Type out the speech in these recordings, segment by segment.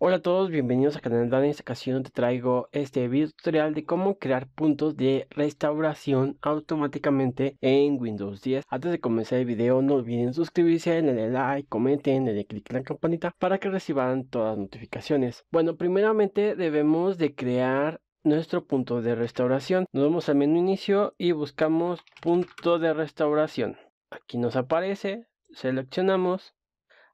Hola a todos, bienvenidos a Canal Dan. En esta ocasión te traigo este video tutorial de cómo crear puntos de restauración automáticamente en Windows 10. Antes de comenzar el video no olviden suscribirse, denle like, comenten, denle click en la campanita para que reciban todas las notificaciones. Bueno, primeramente debemos de crear nuestro punto de restauración. Nos vamos al menú inicio y buscamos punto de restauración. Aquí nos aparece, seleccionamos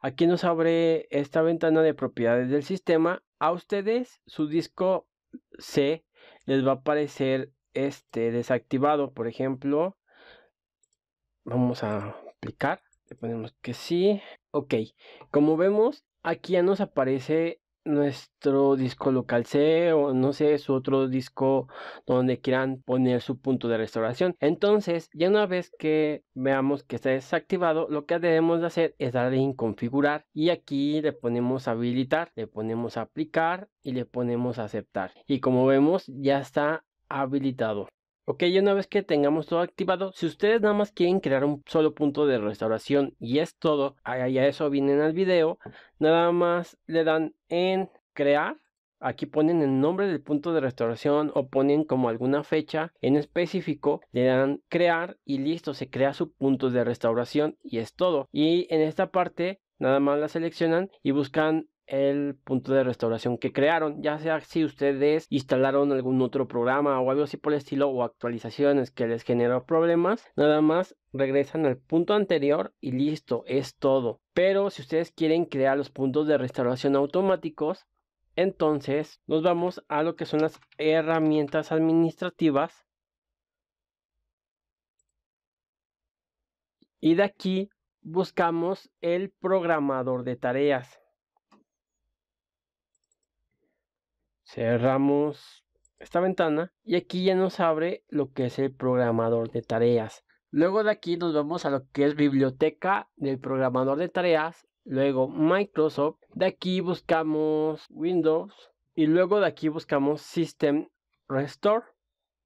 Aquí nos abre esta ventana de propiedades del sistema. A ustedes su disco C les va a aparecer este desactivado. Por ejemplo, vamos a aplicar. Le ponemos que sí. Ok, como vemos, aquí ya nos aparece nuestro disco local C o no sé, su otro disco donde quieran poner su punto de restauración. Entonces, ya una vez que veamos que está desactivado, lo que debemos de hacer es darle en configurar y aquí le ponemos habilitar, le ponemos aplicar y le ponemos aceptar. Y como vemos, ya está habilitado. Ok, y una vez que tengamos todo activado, si ustedes nada más quieren crear un solo punto de restauración y es todo, a eso vienen al video, nada más le dan en crear Aquí ponen el nombre del punto de restauración o ponen como alguna fecha en específico, le dan crear y listo, se crea su punto de restauración y es todo. Y en esta parte nada más la seleccionan y buscan el punto de restauración que crearon, ya sea si ustedes instalaron algún otro programa o algo así por el estilo o actualizaciones que les generó problemas, nada más regresan al punto anterior y listo, es todo. Pero si ustedes quieren crear los puntos de restauración automáticos, entonces nos vamos a lo que son las herramientas administrativas. Y de aquí buscamos el programador de tareas. Cerramos esta ventana y aquí ya nos abre lo que es el programador de tareas. Luego de aquí nos vamos a lo que es biblioteca del programador de tareas, luego Microsoft, de aquí buscamos Windows y luego de aquí buscamos System Restore.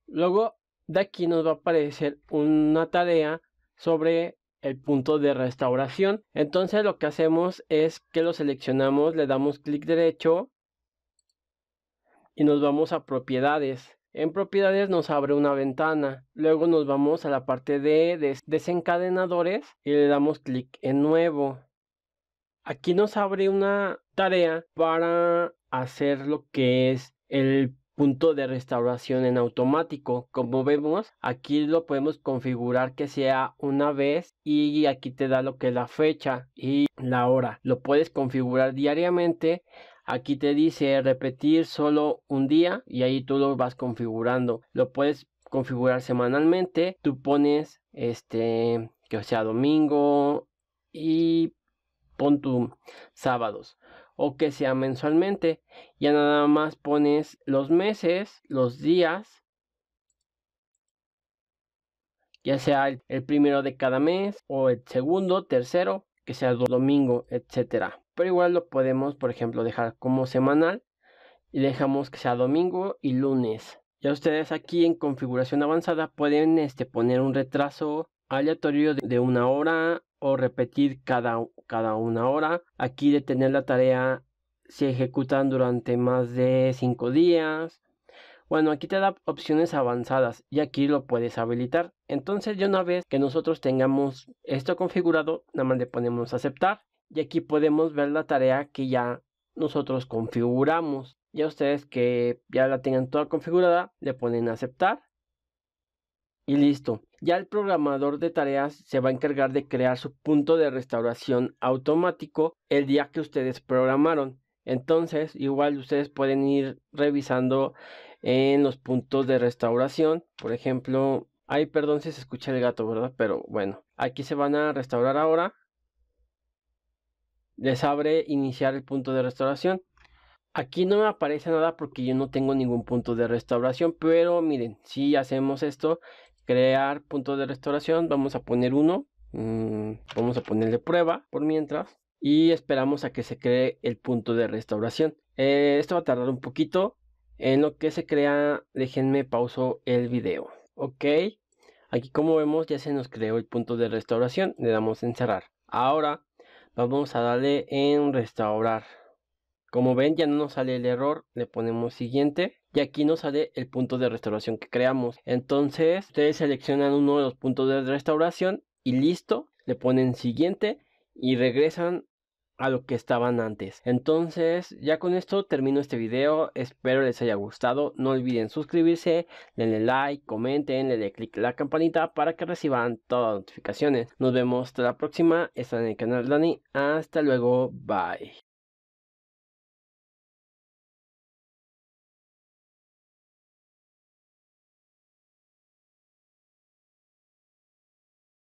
Luego de aquí nos va a aparecer una tarea sobre el punto de restauración. Entonces lo que hacemos es que lo seleccionamos, le damos clic derecho y nos vamos a propiedades. En propiedades nos abre una ventana. Luego nos vamos a la parte de desencadenadores y le damos clic en nuevo. Aquí nos abre una tarea para hacer lo que es el punto de restauración en automático. Como vemos, aquí lo podemos configurar que sea una vez y aquí te da lo que es la fecha y la hora. Lo puedes configurar diariamente Aquí te dice repetir solo un día y ahí tú lo vas configurando. Lo puedes configurar semanalmente. Tú pones este que sea domingo y pon tu sábados o que sea mensualmente. Ya nada más pones los meses, los días, ya sea el, primero de cada mes o el segundo, tercero, que sea domingo, etcétera. Pero igual lo podemos, por ejemplo, dejar como semanal y dejamos que sea domingo y lunes. Ya ustedes aquí en configuración avanzada pueden este, poner un retraso aleatorio de una hora o repetir cada, cada una hora. Aquí detener la tarea si ejecutan durante más de cinco días. Bueno, aquí te da opciones avanzadas y aquí lo puedes habilitar. Entonces, ya una vez que nosotros tengamos esto configurado, nada más le ponemos aceptar y aquí podemos ver la tarea que ya nosotros configuramos. Ya ustedes que ya la tengan toda configurada, le ponen aceptar. Y listo. Ya el programador de tareas se va a encargar de crear su punto de restauración automático el día que ustedes programaron. Entonces, igual ustedes pueden ir revisando en los puntos de restauración. Por ejemplo, ay, perdón si se escucha el gato, ¿verdad? Pero bueno, aquí se van a restaurar ahora les abre iniciar el punto de restauración. Aquí no me aparece nada porque yo no tengo ningún punto de restauración, pero miren, si hacemos esto, crear punto de restauración, vamos a poner uno, mm, vamos a ponerle prueba por mientras y esperamos a que se cree el punto de restauración. Eh, esto va a tardar un poquito, en lo que se crea, déjenme pauso el video. Ok, aquí como vemos ya se nos creó el punto de restauración, le damos en cerrar. Ahora vamos a darle en restaurar como ven ya no nos sale el error le ponemos siguiente y aquí nos sale el punto de restauración que creamos entonces ustedes seleccionan uno de los puntos de restauración y listo le ponen siguiente y regresan a lo que estaban antes. Entonces, ya con esto termino este video. Espero les haya gustado. No olviden suscribirse, denle like, comenten, denle click a la campanita para que reciban todas las notificaciones. Nos vemos hasta la próxima. Están en el canal Dani. Hasta luego. Bye.